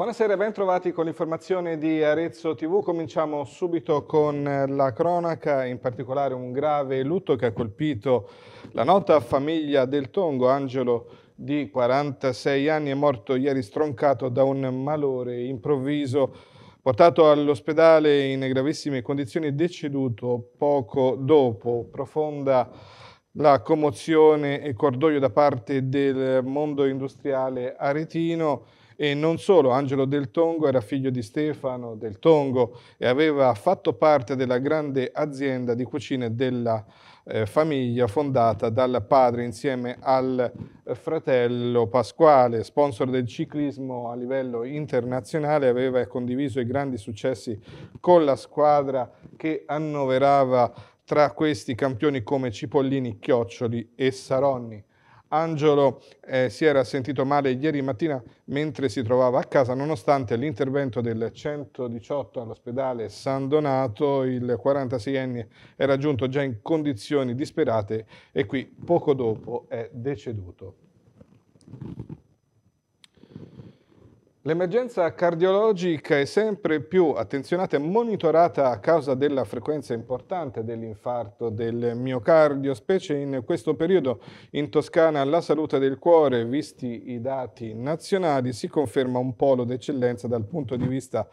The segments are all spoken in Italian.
Buonasera e ben trovati con l'informazione di Arezzo TV. Cominciamo subito con eh, la cronaca, in particolare un grave lutto che ha colpito la nota famiglia del Tongo, Angelo di 46 anni è morto ieri stroncato da un malore improvviso, portato all'ospedale in gravissime condizioni e deceduto poco dopo. Profonda la commozione e cordoglio da parte del mondo industriale aretino e non solo, Angelo del Tongo era figlio di Stefano del Tongo e aveva fatto parte della grande azienda di cucine della eh, famiglia fondata dal padre insieme al eh, fratello Pasquale, sponsor del ciclismo a livello internazionale, aveva condiviso i grandi successi con la squadra che annoverava tra questi campioni come Cipollini, Chioccioli e Saronni. Angelo eh, si era sentito male ieri mattina mentre si trovava a casa, nonostante l'intervento del 118 all'ospedale San Donato, il 46enne era giunto già in condizioni disperate e qui poco dopo è deceduto. L'emergenza cardiologica è sempre più attenzionata e monitorata a causa della frequenza importante dell'infarto del miocardio, specie in questo periodo in Toscana la salute del cuore, visti i dati nazionali, si conferma un polo d'eccellenza dal punto di vista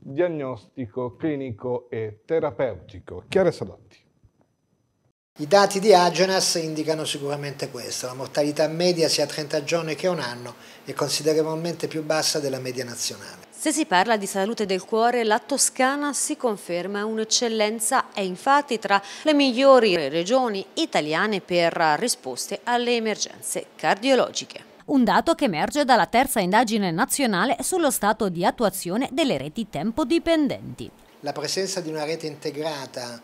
diagnostico, clinico e terapeutico. Chiara Salotti. I dati di Agenas indicano sicuramente questo, la mortalità media sia a 30 giorni che un anno è considerevolmente più bassa della media nazionale. Se si parla di salute del cuore, la Toscana si conferma un'eccellenza, è infatti tra le migliori regioni italiane per risposte alle emergenze cardiologiche un dato che emerge dalla terza indagine nazionale sullo stato di attuazione delle reti tempo dipendenti. La presenza di una rete integrata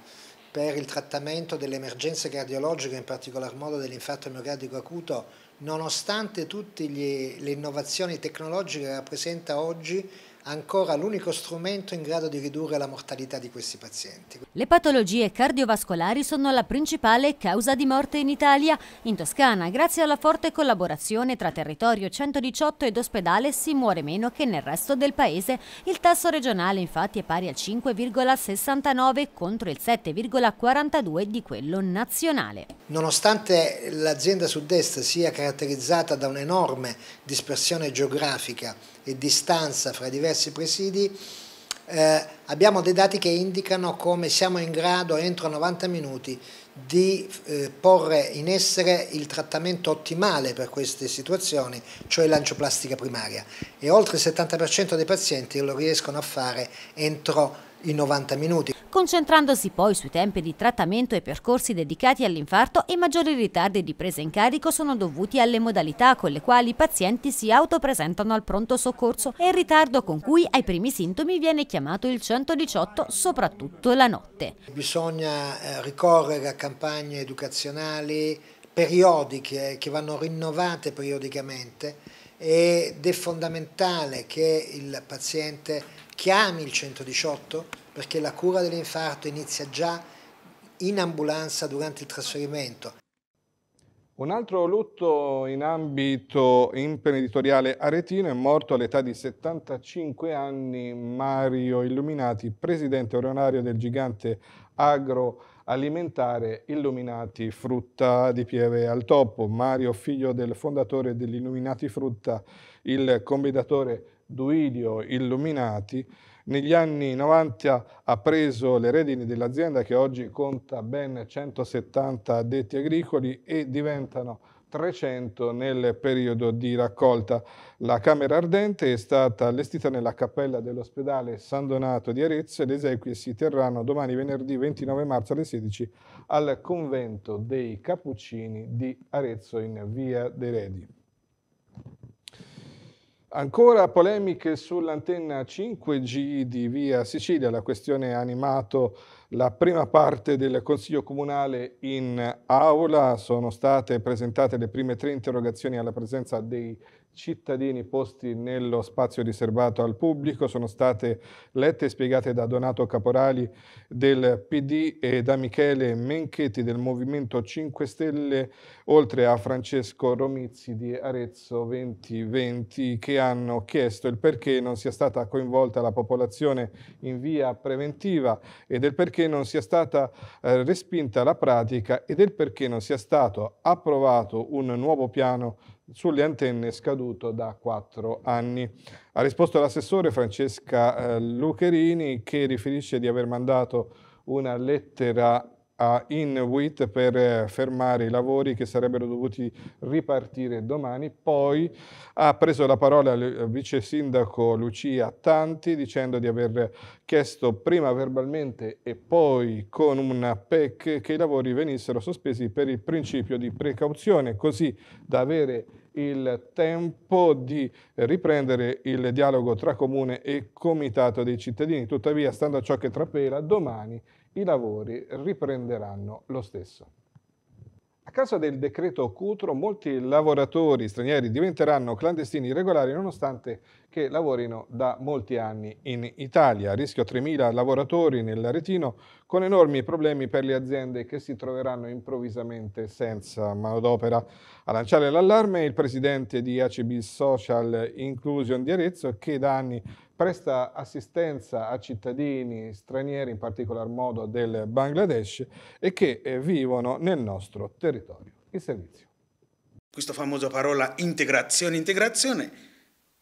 per il trattamento delle emergenze cardiologiche, in particolar modo dell'infarto miocardico acuto, nonostante tutte le innovazioni tecnologiche che rappresenta oggi ancora l'unico strumento in grado di ridurre la mortalità di questi pazienti. Le patologie cardiovascolari sono la principale causa di morte in Italia. In Toscana, grazie alla forte collaborazione tra territorio 118 ed ospedale, si muore meno che nel resto del paese. Il tasso regionale infatti è pari al 5,69 contro il 7,42 di quello nazionale. Nonostante l'azienda sud-est sia caratterizzata da un'enorme dispersione geografica e distanza fra i diversi presidi, eh, abbiamo dei dati che indicano come siamo in grado entro 90 minuti di eh, porre in essere il trattamento ottimale per queste situazioni, cioè l'ancioplastica primaria e oltre il 70% dei pazienti lo riescono a fare entro i 90 minuti concentrandosi poi sui tempi di trattamento e percorsi dedicati all'infarto i maggiori ritardi di presa in carico sono dovuti alle modalità con le quali i pazienti si autopresentano al pronto soccorso e il ritardo con cui ai primi sintomi viene chiamato il 118 soprattutto la notte. Bisogna eh, ricorrere a campagne educazionali periodiche eh, che vanno rinnovate periodicamente ed è fondamentale che il paziente chiami il 118 perché la cura dell'infarto inizia già in ambulanza durante il trasferimento. Un altro lutto in ambito imprenditoriale aretino è morto all'età di 75 anni Mario Illuminati, presidente onorario del gigante agroalimentare Illuminati Frutta di Pieve al Topo. Mario, figlio del fondatore dell'Illuminati Frutta, il combinatore Duidio Illuminati, negli anni 90 ha preso le redini dell'azienda che oggi conta ben 170 addetti agricoli e diventano 300 nel periodo di raccolta. La Camera Ardente è stata allestita nella cappella dell'ospedale San Donato di Arezzo e le esequie si terranno domani venerdì 29 marzo alle 16 al convento dei Cappuccini di Arezzo in via dei Redi. Ancora polemiche sull'antenna 5G di Via Sicilia, la questione ha animato la prima parte del Consiglio Comunale in aula, sono state presentate le prime tre interrogazioni alla presenza dei cittadini posti nello spazio riservato al pubblico sono state lette e spiegate da Donato Caporali del PD e da Michele Menchetti del Movimento 5 Stelle, oltre a Francesco Romizzi di Arezzo 2020, che hanno chiesto il perché non sia stata coinvolta la popolazione in via preventiva e del perché non sia stata eh, respinta la pratica e del perché non sia stato approvato un nuovo piano sulle antenne scaduto da quattro anni. Ha risposto l'assessore Francesca eh, Lucherini che riferisce di aver mandato una lettera a Inuit per eh, fermare i lavori che sarebbero dovuti ripartire domani. Poi ha preso la parola il eh, vice sindaco Lucia Tanti dicendo di aver chiesto prima verbalmente e poi con un PEC che i lavori venissero sospesi per il principio di precauzione, così da avere il tempo di riprendere il dialogo tra comune e comitato dei cittadini. Tuttavia, stando a ciò che trapela, domani i lavori riprenderanno lo stesso. A causa del decreto Cutro, molti lavoratori stranieri diventeranno clandestini irregolari nonostante che lavorino da molti anni in Italia. A rischio 3.000 lavoratori nell'Aretino con enormi problemi per le aziende che si troveranno improvvisamente senza manodopera. A lanciare l'allarme il presidente di ACB Social Inclusion di Arezzo che da anni presta assistenza a cittadini stranieri, in particolar modo del Bangladesh, e che eh, vivono nel nostro territorio. Il servizio. Questa famosa parola integrazione, integrazione,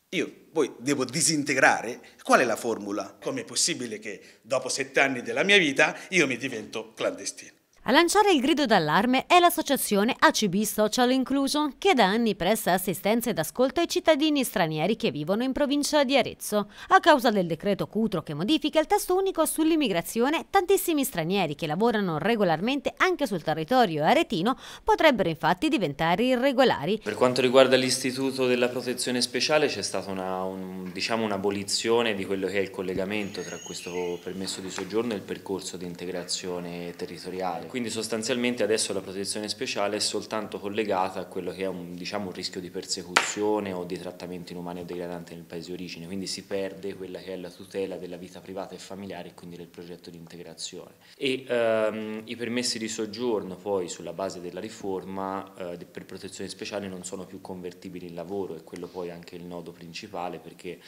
io poi devo disintegrare. Qual è la formula? Com'è possibile che dopo sette anni della mia vita io mi divento clandestino? A lanciare il grido d'allarme è l'associazione ACB Social Inclusion che da anni presta assistenza ed ascolto ai cittadini stranieri che vivono in provincia di Arezzo. A causa del decreto Cutro che modifica il testo unico sull'immigrazione, tantissimi stranieri che lavorano regolarmente anche sul territorio aretino potrebbero infatti diventare irregolari. Per quanto riguarda l'istituto della protezione speciale c'è stata un'abolizione un, diciamo un di quello che è il collegamento tra questo permesso di soggiorno e il percorso di integrazione territoriale quindi sostanzialmente adesso la protezione speciale è soltanto collegata a quello che è un, diciamo, un rischio di persecuzione o di trattamento inumano o degradante nel paese di origine, quindi si perde quella che è la tutela della vita privata e familiare e quindi del progetto di integrazione. E ehm, i permessi di soggiorno poi sulla base della riforma eh, per protezione speciale non sono più convertibili in lavoro, è quello poi anche il nodo principale perché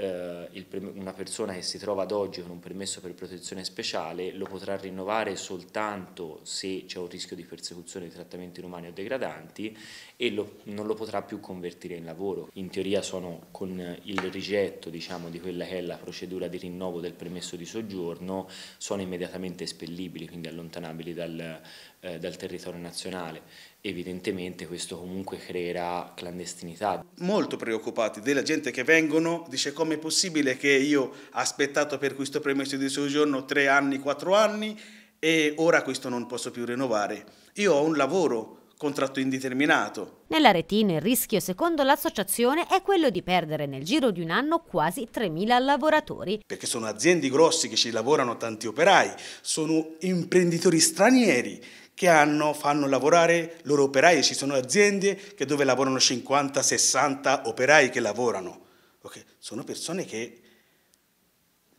eh, una persona che si trova ad oggi con un permesso per protezione speciale lo potrà rinnovare soltanto se c'è un rischio di persecuzione di trattamenti inumani o degradanti e lo, non lo potrà più convertire in lavoro. In teoria sono con il rigetto diciamo, di quella che è la procedura di rinnovo del permesso di soggiorno, sono immediatamente espellibili, quindi allontanabili dal, eh, dal territorio nazionale. Evidentemente questo comunque creerà clandestinità. Molto preoccupati della gente che vengono, dice come è possibile che io ho aspettato per questo permesso di soggiorno tre anni, quattro anni e ora questo non posso più rinnovare. Io ho un lavoro, contratto indeterminato. Nella retina il rischio, secondo l'associazione, è quello di perdere nel giro di un anno quasi 3.000 lavoratori. Perché sono aziende grossi che ci lavorano tanti operai, sono imprenditori stranieri che hanno, fanno lavorare loro operai, ci sono aziende che dove lavorano 50-60 operai che lavorano. Okay. Sono persone che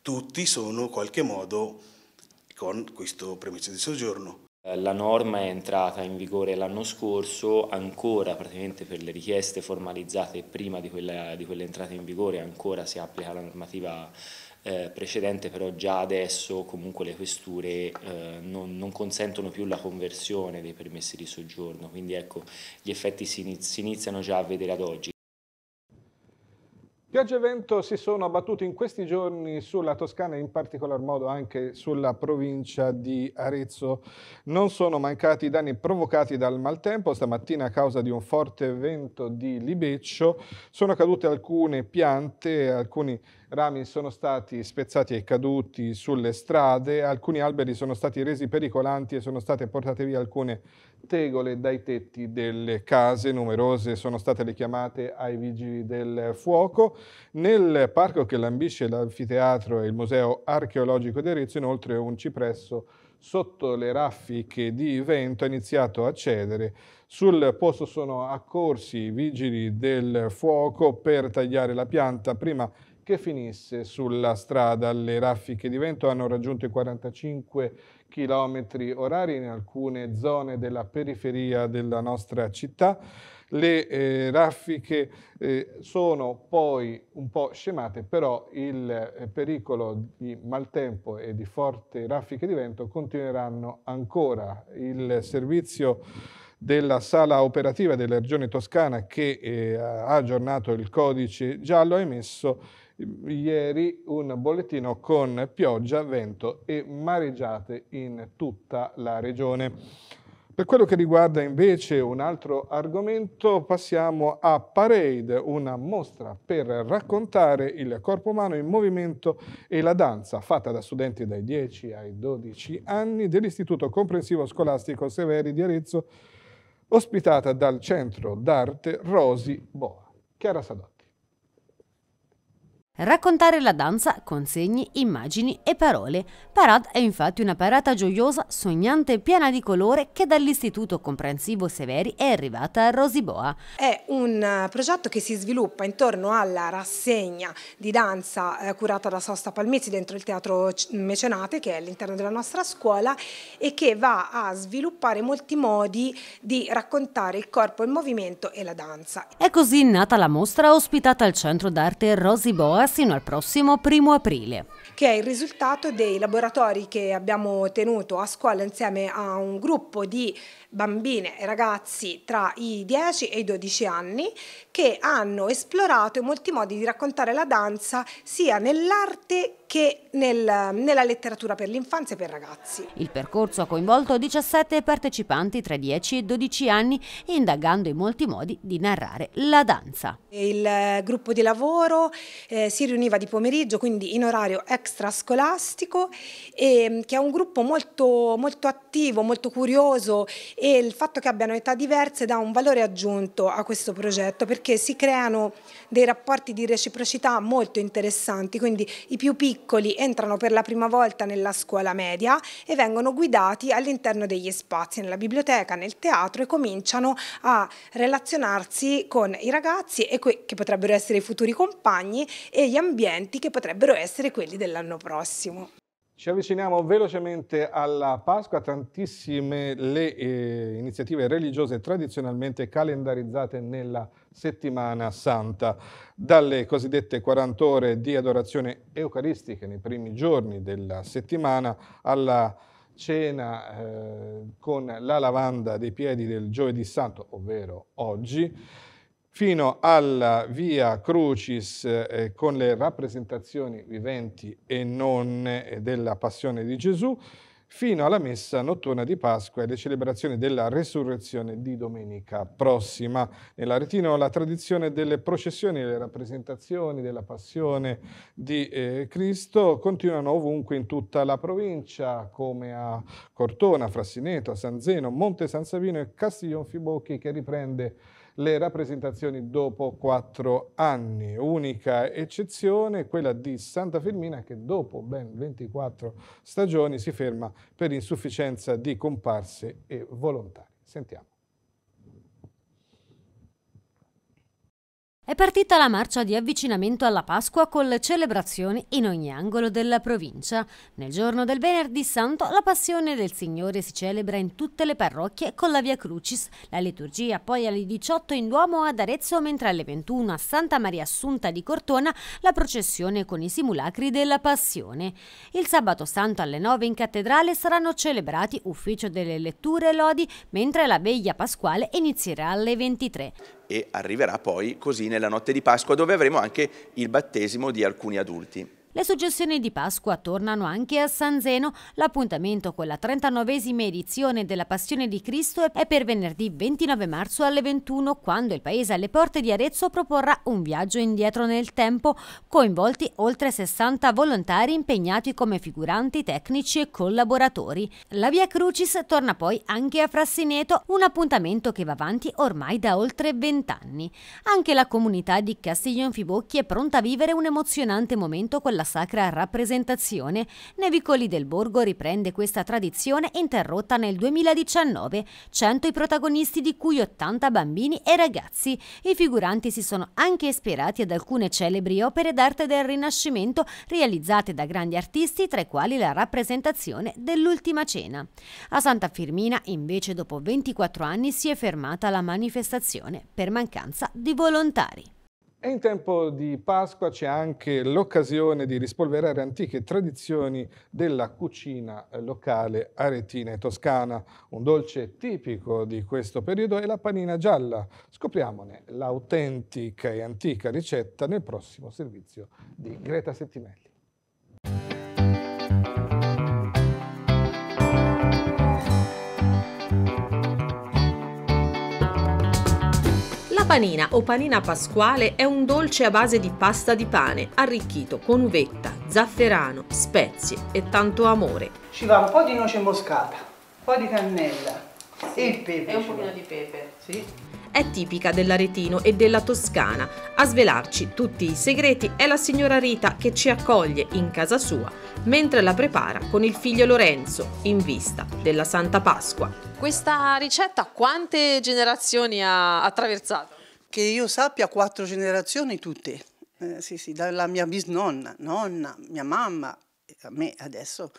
tutti sono in qualche modo con questo permesso di soggiorno. Eh, la norma è entrata in vigore l'anno scorso, ancora praticamente per le richieste formalizzate prima di quella, di quella entrata in vigore ancora si applica la normativa eh, precedente, però già adesso comunque le questure eh, non, non, consentono più la conversione dei permessi di soggiorno, quindi ecco gli effetti si, iniz si iniziano già a vedere ad oggi. Pioggia e vento si sono abbattuti in questi giorni sulla Toscana e in particolar modo anche sulla provincia di Arezzo. Non sono mancati i danni provocati dal maltempo. Stamattina a causa di un forte vento di libeccio sono cadute alcune piante, alcuni rami sono stati spezzati e caduti sulle strade, alcuni alberi sono stati resi pericolanti e sono state portate via alcune tegole dai tetti delle case, numerose sono state le chiamate ai vigili del fuoco. Nel parco che lambisce l'anfiteatro e il museo archeologico di Arezzo inoltre un cipresso sotto le raffiche di vento ha iniziato a cedere. Sul posto sono accorsi i vigili del fuoco per tagliare la pianta prima di che finisse sulla strada. Le raffiche di vento hanno raggiunto i 45 km orari in alcune zone della periferia della nostra città. Le eh, raffiche eh, sono poi un po' scemate, però il eh, pericolo di maltempo e di forte raffiche di vento continueranno ancora. Il servizio della sala operativa della Regione Toscana che eh, ha aggiornato il codice giallo ha emesso Ieri un bollettino con pioggia, vento e mareggiate in tutta la regione. Per quello che riguarda invece un altro argomento, passiamo a Parade, una mostra per raccontare il corpo umano in movimento e la danza, fatta da studenti dai 10 ai 12 anni dell'Istituto Comprensivo Scolastico Severi di Arezzo, ospitata dal Centro d'Arte Rosi Boa. Chiara Sadotti. Raccontare la danza con segni, immagini e parole. Parad è infatti una parata gioiosa, sognante e piena di colore che dall'Istituto Comprensivo Severi è arrivata a Rosiboa. È un eh, progetto che si sviluppa intorno alla rassegna di danza eh, curata da Sosta Palmizi dentro il Teatro Mecenate che è all'interno della nostra scuola e che va a sviluppare molti modi di raccontare il corpo, il movimento e la danza. È così nata la mostra ospitata al Centro d'Arte Rosiboa sino al prossimo primo aprile. Che è il risultato dei laboratori che abbiamo tenuto a scuola insieme a un gruppo di bambine e ragazzi tra i 10 e i 12 anni che hanno esplorato in molti modi di raccontare la danza sia nell'arte che nel, nella letteratura per l'infanzia e per ragazzi. Il percorso ha coinvolto 17 partecipanti tra i 10 e i 12 anni, indagando in molti modi di narrare la danza. Il eh, gruppo di lavoro eh, si riuniva di pomeriggio, quindi in orario extrascolastico, e, ehm, che è un gruppo molto, molto attivo, molto curioso e il fatto che abbiano età diverse dà un valore aggiunto a questo progetto perché si creano dei rapporti di reciprocità molto interessanti, quindi i più piccoli piccoli entrano per la prima volta nella scuola media e vengono guidati all'interno degli spazi, nella biblioteca, nel teatro e cominciano a relazionarsi con i ragazzi e che potrebbero essere i futuri compagni e gli ambienti che potrebbero essere quelli dell'anno prossimo. Ci avviciniamo velocemente alla Pasqua, tantissime le eh, iniziative religiose tradizionalmente calendarizzate nella settimana santa, dalle cosiddette 40 ore di adorazione eucaristica nei primi giorni della settimana alla cena eh, con la lavanda dei piedi del giovedì santo, ovvero oggi, fino alla via Crucis eh, con le rappresentazioni viventi e non eh, della passione di Gesù, fino alla messa notturna di Pasqua e le celebrazioni della resurrezione di domenica prossima. Nell'Aretino la tradizione delle processioni e le rappresentazioni della passione di eh, Cristo continuano ovunque in tutta la provincia, come a Cortona, Frassineto, San Zeno, Monte San Savino e Castiglion Fibocchi che riprende le rappresentazioni dopo quattro anni. Unica eccezione quella di Santa Firmina che dopo ben 24 stagioni si ferma per insufficienza di comparse e volontari. Sentiamo. È partita la marcia di avvicinamento alla Pasqua con le celebrazioni in ogni angolo della provincia. Nel giorno del venerdì santo la passione del Signore si celebra in tutte le parrocchie con la Via Crucis, la liturgia poi alle 18 in Duomo ad Arezzo mentre alle 21 a Santa Maria Assunta di Cortona la processione con i simulacri della passione. Il sabato santo alle 9 in cattedrale saranno celebrati ufficio delle letture e lodi mentre la veglia pasquale inizierà alle 23 e arriverà poi così nella notte di Pasqua dove avremo anche il battesimo di alcuni adulti. Le suggestioni di Pasqua tornano anche a San Zeno. L'appuntamento con la 39esima edizione della Passione di Cristo è per venerdì 29 marzo alle 21, quando il paese alle porte di Arezzo proporrà un viaggio indietro nel tempo, coinvolti oltre 60 volontari impegnati come figuranti, tecnici e collaboratori. La Via Crucis torna poi anche a Frassineto, un appuntamento che va avanti ormai da oltre 20 anni. Anche la comunità di Castiglion Fibocchi è pronta a vivere un emozionante momento con la alla sacra rappresentazione, Nevicoli del Borgo riprende questa tradizione interrotta nel 2019, 100 i protagonisti di cui 80 bambini e ragazzi. I figuranti si sono anche ispirati ad alcune celebri opere d'arte del Rinascimento realizzate da grandi artisti, tra i quali la rappresentazione dell'Ultima Cena. A Santa Firmina, invece, dopo 24 anni si è fermata la manifestazione per mancanza di volontari. E in tempo di Pasqua c'è anche l'occasione di rispolverare antiche tradizioni della cucina eh, locale aretina e toscana. Un dolce tipico di questo periodo è la panina gialla. Scopriamone l'autentica e antica ricetta nel prossimo servizio di Greta Settimelli. panina o panina pasquale è un dolce a base di pasta di pane, arricchito con uvetta, zafferano, spezie e tanto amore. Ci va un po' di noce moscata, un po' di cannella sì, e il pepe. E un pochino di pepe. Sì. È tipica dell'Aretino e della Toscana. A svelarci tutti i segreti è la signora Rita che ci accoglie in casa sua mentre la prepara con il figlio Lorenzo in vista della Santa Pasqua. Questa ricetta quante generazioni ha attraversato? che io sappia quattro generazioni tutte, eh, sì, sì, dalla mia bisnonna, nonna, mia mamma, a me adesso,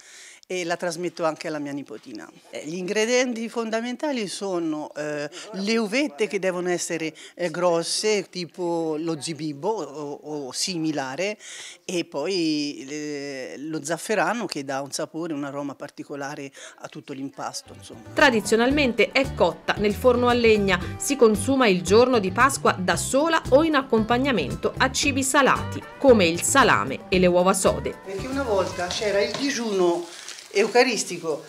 e la trasmetto anche alla mia nipotina. Eh, gli ingredienti fondamentali sono eh, le uvette che devono essere eh, grosse, tipo lo zibibbo o, o similare, e poi eh, lo zafferano che dà un sapore, un aroma particolare a tutto l'impasto. Tradizionalmente è cotta nel forno a legna, si consuma il giorno di Pasqua da sola o in accompagnamento a cibi salati, come il salame e le uova sode. Perché una volta c'era il digiuno eucaristico,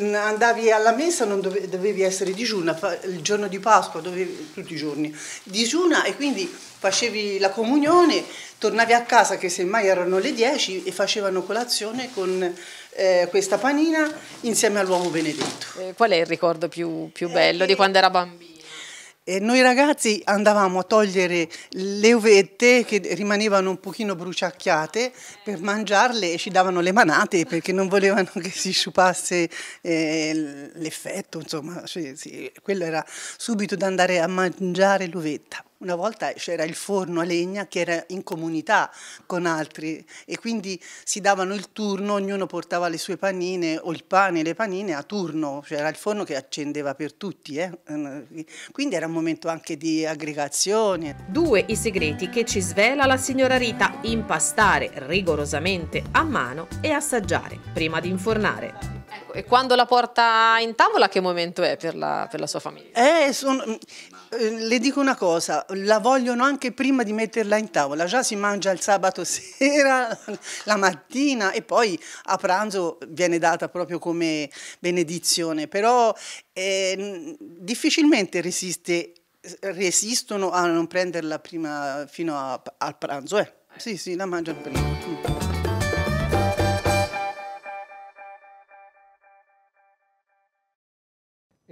mm, andavi alla messa, non dovevi, essere digiuna, il giorno di Pasqua, dovevi, tutti i giorni, digiuna e quindi facevi la comunione, tornavi a casa che semmai erano le 10 e facevano colazione con eh, questa panina insieme all'uomo benedetto. Eh, qual è il ricordo più, più eh, bello eh, di quando era bambino? E noi ragazzi andavamo a togliere le uvette che rimanevano un pochino bruciacchiate per mangiarle e ci davano le manate perché non volevano che si sciupasse eh, l'effetto, insomma, cioè, sì, quello era subito da andare a mangiare l'uvetta. Una volta c'era il forno a legna che era in comunità con altri e quindi si davano il turno, ognuno portava le sue panine o il pane le panine a turno, c'era il forno che accendeva per tutti, eh? quindi era un momento anche di aggregazione. Due i segreti che ci svela la signora Rita, impastare rigorosamente a mano e assaggiare prima di infornare. Ecco, e quando la porta in tavola che momento è per la, per la sua famiglia? Eh, sono, mm, eh, le dico una cosa, la vogliono anche prima di metterla in tavola, già si mangia il sabato sera, la mattina e poi a pranzo viene data proprio come benedizione, però eh, difficilmente resiste, resistono a non prenderla prima fino a, al pranzo, eh. sì sì, la mangiano prima. Mm.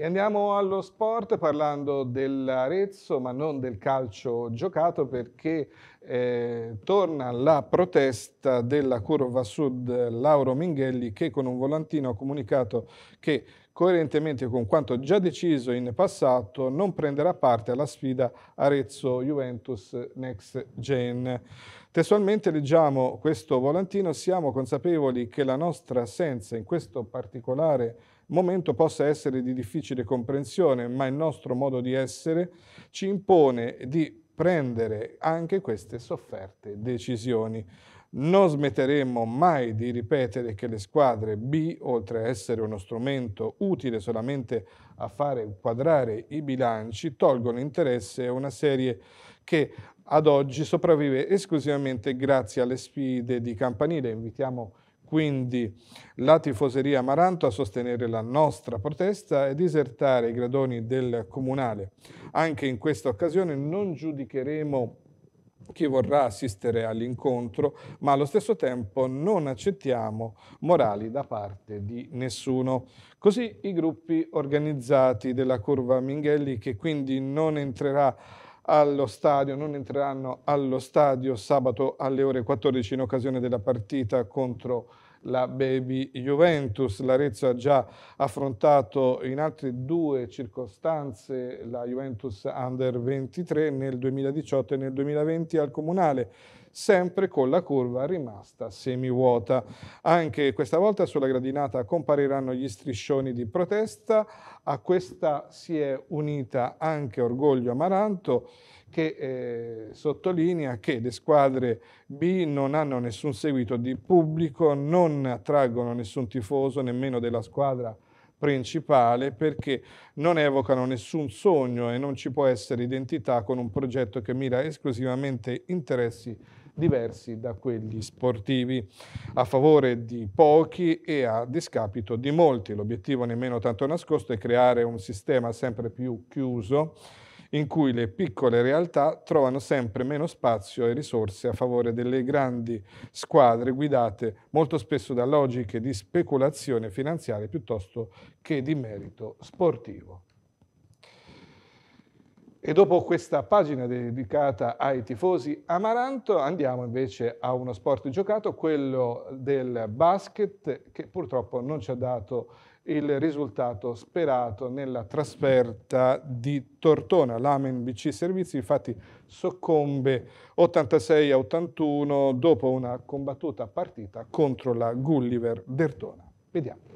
E andiamo allo sport parlando dell'Arezzo, ma non del calcio giocato, perché eh, torna la protesta della curva sud Lauro Minghelli, che con un volantino ha comunicato che coerentemente con quanto già deciso in passato, non prenderà parte alla sfida Arezzo-Juventus Next Gen. Testualmente leggiamo questo volantino, siamo consapevoli che la nostra assenza in questo particolare momento possa essere di difficile comprensione, ma il nostro modo di essere ci impone di prendere anche queste sofferte decisioni. Non smetteremo mai di ripetere che le squadre B, oltre a essere uno strumento utile solamente a fare quadrare i bilanci, tolgono interesse a una serie che ad oggi sopravvive esclusivamente grazie alle sfide di campanile. Invitiamo quindi la tifoseria Amaranto a sostenere la nostra protesta e disertare i gradoni del comunale. Anche in questa occasione non giudicheremo chi vorrà assistere all'incontro, ma allo stesso tempo non accettiamo morali da parte di nessuno. Così i gruppi organizzati della curva Minghelli, che quindi non entrerà allo stadio, non entreranno allo stadio sabato alle ore 14 in occasione della partita contro la Baby Juventus. L'Arezzo ha già affrontato in altre due circostanze la Juventus Under 23 nel 2018 e nel 2020 al Comunale sempre con la curva rimasta semivuota. Anche questa volta sulla gradinata compariranno gli striscioni di protesta, a questa si è unita anche Orgoglio Amaranto che eh, sottolinea che le squadre B non hanno nessun seguito di pubblico, non attraggono nessun tifoso, nemmeno della squadra principale perché non evocano nessun sogno e non ci può essere identità con un progetto che mira esclusivamente interessi diversi da quelli sportivi, a favore di pochi e a discapito di molti. L'obiettivo nemmeno tanto nascosto è creare un sistema sempre più chiuso in cui le piccole realtà trovano sempre meno spazio e risorse a favore delle grandi squadre guidate molto spesso da logiche di speculazione finanziaria piuttosto che di merito sportivo. E dopo questa pagina dedicata ai tifosi Amaranto andiamo invece a uno sport giocato, quello del basket che purtroppo non ci ha dato il risultato sperato nella trasferta di Tortona. L'Amen BC Servizi infatti soccombe 86 a 81 dopo una combattuta partita contro la Gulliver Dertona. Vediamo.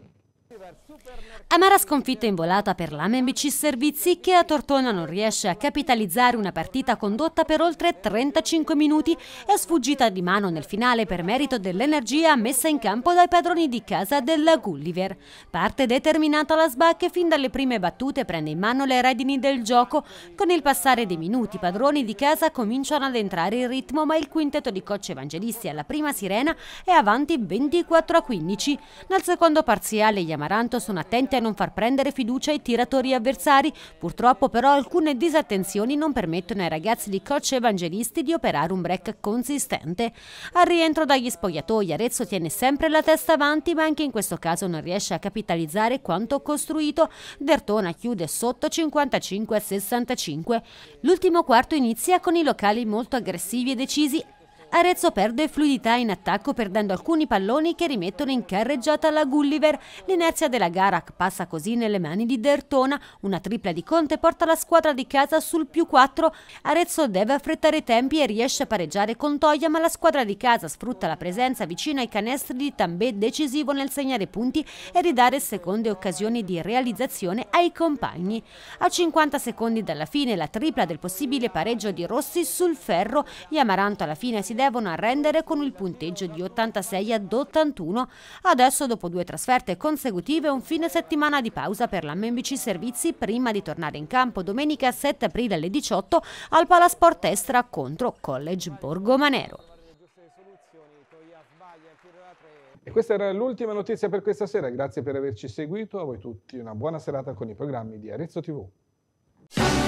Amara sconfitta in volata per l'Amembici Servizi che a Tortona non riesce a capitalizzare una partita condotta per oltre 35 minuti e sfuggita di mano nel finale per merito dell'energia messa in campo dai padroni di casa della Gulliver. Parte determinata la SBA che fin dalle prime battute prende in mano le redini del gioco. Con il passare dei minuti i padroni di casa cominciano ad entrare in ritmo ma il quintetto di cocce Evangelisti alla prima sirena è avanti 24 a 15. Nel secondo parziale gli Amaranti Pertanto sono attenti a non far prendere fiducia ai tiratori avversari. Purtroppo però alcune disattenzioni non permettono ai ragazzi di coach evangelisti di operare un break consistente. Al rientro dagli spogliatoi Arezzo tiene sempre la testa avanti ma anche in questo caso non riesce a capitalizzare quanto costruito. Dertona chiude sotto 55 65. L'ultimo quarto inizia con i locali molto aggressivi e decisi Arezzo perde fluidità in attacco perdendo alcuni palloni che rimettono in carreggiata la Gulliver. L'inerzia della gara passa così nelle mani di Dertona. Una tripla di Conte porta la squadra di casa sul più 4. Arezzo deve affrettare i tempi e riesce a pareggiare con Toia ma la squadra di casa sfrutta la presenza vicino ai canestri di Tambè decisivo nel segnare punti e ridare seconde occasioni di realizzazione ai compagni. A 50 secondi dalla fine la tripla del possibile pareggio di Rossi sul ferro. Gli Amaranto alla fine si deve devono arrendere con il punteggio di 86 ad 81. Adesso, dopo due trasferte consecutive, un fine settimana di pausa per la MBC Servizi prima di tornare in campo domenica 7 aprile alle 18 al Palasport Estra contro College Borgomanero. E questa era l'ultima notizia per questa sera. Grazie per averci seguito. A voi tutti una buona serata con i programmi di Arezzo TV.